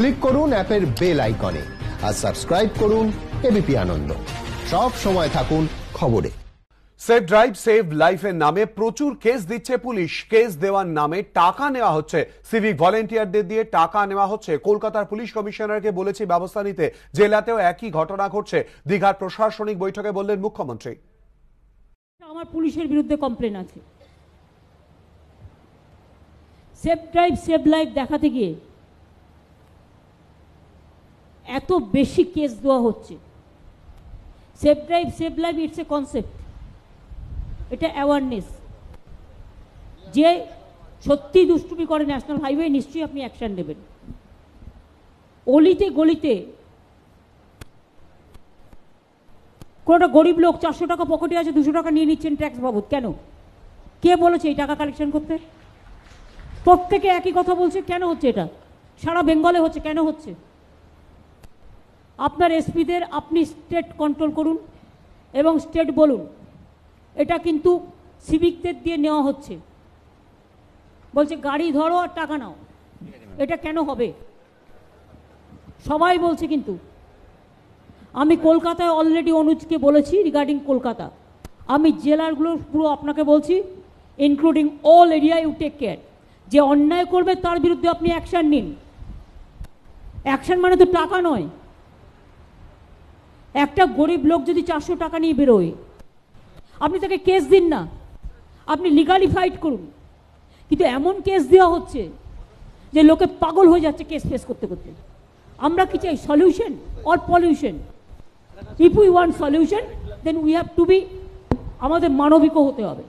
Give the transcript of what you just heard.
click করুন অ্যাপের bell আইকনে আর সাবস্ক্রাইব করুন এবিপি আনন্দ সব সময় থাকুন খবরে সেভ ড্রাইভ সেভ লাইফের নামে প্রচুর কেস দিচ্ছে পুলিশ কেস দেওয়ার নামে টাকা নেওয়া হচ্ছে সিভিক ভলেন্টিয়ারদের দিয়ে টাকা নেওয়া হচ্ছে কলকাতার পুলিশ কমিশনারকে বলেছি ব্যবস্থা নিতে জেলাতেও একই ঘটনা ঘটছে দীঘার প্রশাসনিক বৈঠকে বললেন মুখ্যমন্ত্রী আমার পুলিশের বিরুদ্ধে কমপ্লেন আছে সেভ ড্রাইভ সেভ লাইফ দেখাতে গিয়ে এত বেশি কেস দেওয়া হচ্ছে safe drive save life it's a concept এটা অ্যাওয়ারনেস যে সত্যি দুষ্টুমি করে ন্যাশনাল হাইওয়ে নিশ্চয়ই আপনি অ্যাকশান নেবেন অলিতে গলিতে কোনোটা গরিব লোক চারশো টাকা পকেটে আছে দুশো টাকা নিয়ে নিচ্ছেন ট্যাক্স বাবদ কেন কে বলেছে এই টাকা কালেকশন করতে প্রত্যেকে একই কথা বলছে কেন হচ্ছে এটা সারা বেঙ্গলে হচ্ছে কেন হচ্ছে আপনার এসপিদের আপনি স্টেট কন্ট্রোল করুন এবং স্টেট বলুন এটা কিন্তু সিভিকদের দিয়ে নেওয়া হচ্ছে বলছে গাড়ি ধরো আর টাকা নাও এটা কেন হবে সবাই বলছে কিন্তু আমি কলকাতায় অলরেডি অনুজকে বলেছি রিগার্ডিং কলকাতা আমি জেলারগুলো পুরো আপনাকে বলছি including all area you take care যে অন্যায় করবে তার বিরুদ্ধে আপনি অ্যাকশান নিন অ্যাকশান মানে তো টাকা নয় একটা গরিব লোক যদি চারশো টাকা নিয়ে বেরোয় আপনি তাকে কেস দিন না আপনি লিগালি ফাইট করুন কিন্তু এমন কেস দেওয়া হচ্ছে যে লোকে পাগল হয়ে যাচ্ছে কেস ফেস করতে করতে আমরা কি চাই solution or pollution if we want solution then we have to be আমাদের মানবিকও হতে হবে